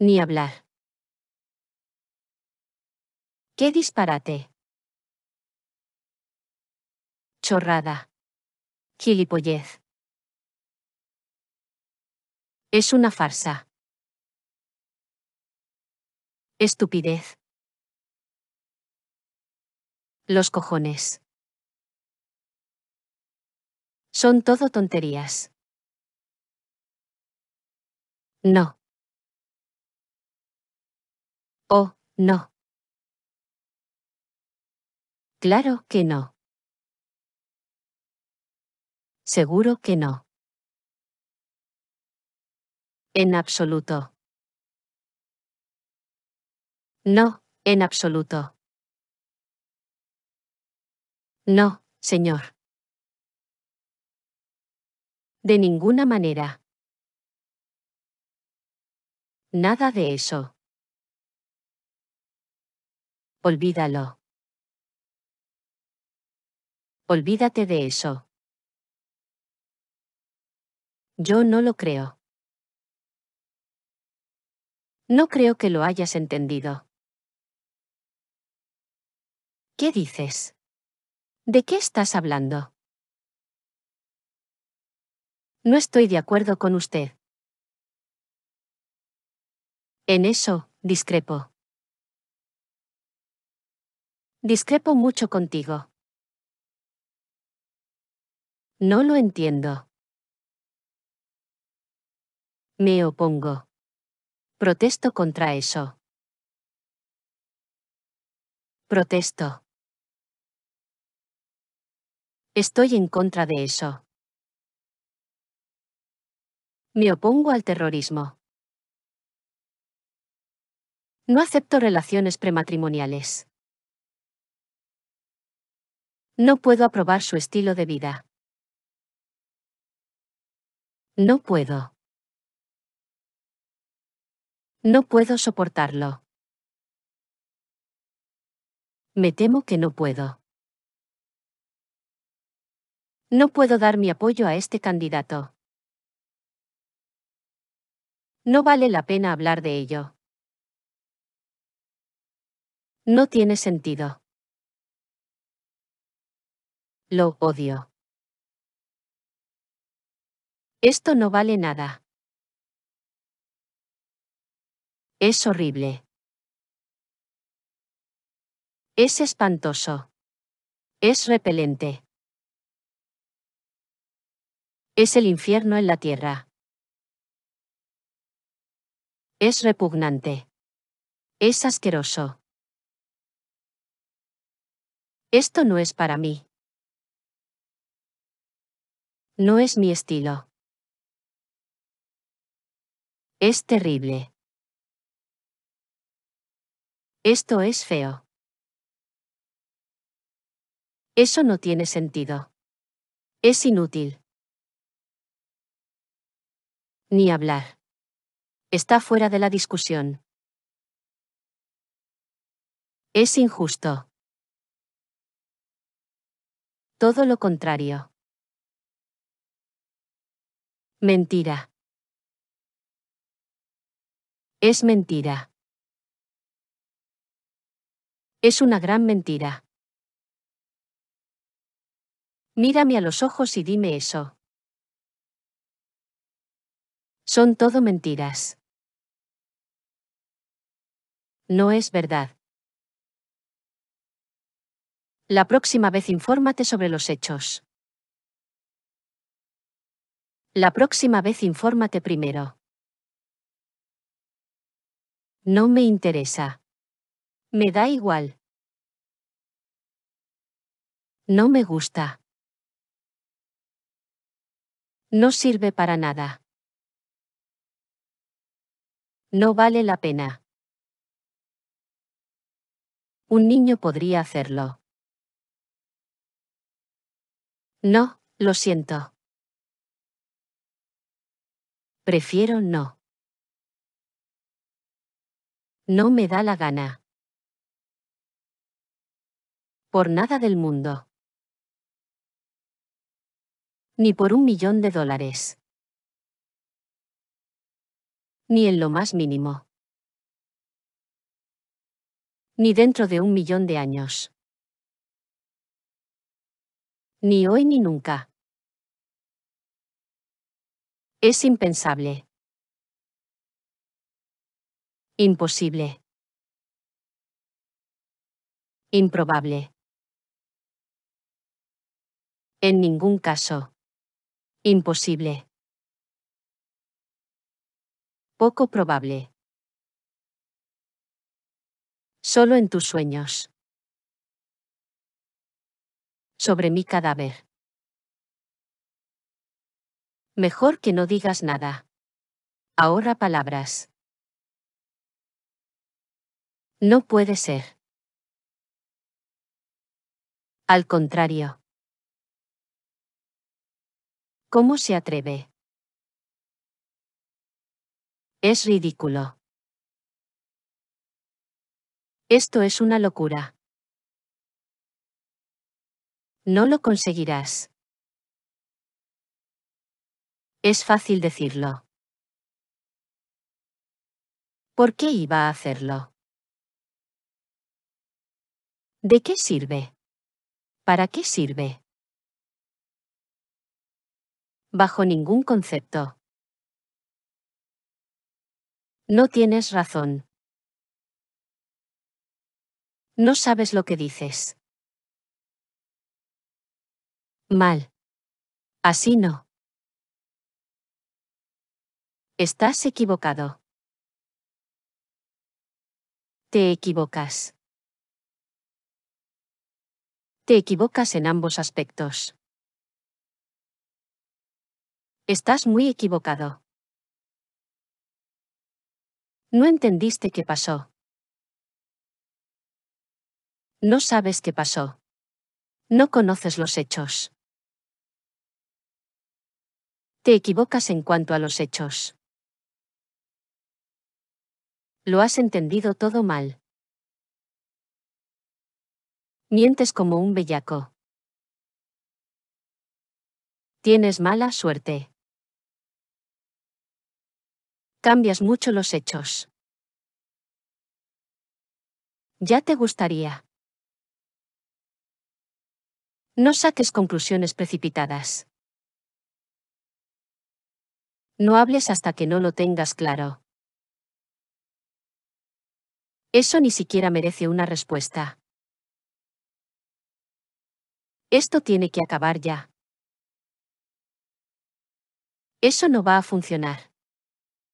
Ni hablar. ¡Qué disparate! Chorrada. Gilipollez. Es una farsa. Estupidez. Los cojones. Son todo tonterías. No. Oh, no. Claro que no. Seguro que no. En absoluto. No, en absoluto. No, señor. De ninguna manera. Nada de eso. Olvídalo. Olvídate de eso. Yo no lo creo. No creo que lo hayas entendido. ¿Qué dices? ¿De qué estás hablando? No estoy de acuerdo con usted. En eso, discrepo. Discrepo mucho contigo. No lo entiendo. Me opongo. Protesto contra eso. Protesto. Estoy en contra de eso. Me opongo al terrorismo. No acepto relaciones prematrimoniales. No puedo aprobar su estilo de vida. No puedo. No puedo soportarlo. Me temo que no puedo. No puedo dar mi apoyo a este candidato. No vale la pena hablar de ello. No tiene sentido. Lo odio. Esto no vale nada. Es horrible. Es espantoso. Es repelente. Es el infierno en la tierra. Es repugnante. Es asqueroso. Esto no es para mí. No es mi estilo. Es terrible. Esto es feo. Eso no tiene sentido. Es inútil. Ni hablar. Está fuera de la discusión. Es injusto. Todo lo contrario. Mentira. Es mentira. Es una gran mentira. Mírame a los ojos y dime eso. Son todo mentiras. No es verdad. La próxima vez infórmate sobre los hechos. La próxima vez infórmate primero. No me interesa. Me da igual. No me gusta. No sirve para nada. No vale la pena. Un niño podría hacerlo. No, lo siento. Prefiero no. No me da la gana. Por nada del mundo. Ni por un millón de dólares. Ni en lo más mínimo. Ni dentro de un millón de años. Ni hoy ni nunca. Es impensable. Imposible. Improbable. En ningún caso. Imposible. Poco probable. Solo en tus sueños. Sobre mi cadáver. Mejor que no digas nada. Ahorra palabras. No puede ser. Al contrario. ¿Cómo se atreve? Es ridículo. Esto es una locura. No lo conseguirás. Es fácil decirlo. ¿Por qué iba a hacerlo? ¿De qué sirve? ¿Para qué sirve? Bajo ningún concepto. No tienes razón. No sabes lo que dices. Mal. Así no. Estás equivocado. Te equivocas. Te equivocas en ambos aspectos. Estás muy equivocado. No entendiste qué pasó. No sabes qué pasó. No conoces los hechos. Te equivocas en cuanto a los hechos. Lo has entendido todo mal. Mientes como un bellaco. Tienes mala suerte. Cambias mucho los hechos. Ya te gustaría. No saques conclusiones precipitadas. No hables hasta que no lo tengas claro. Eso ni siquiera merece una respuesta. Esto tiene que acabar ya. Eso no va a funcionar.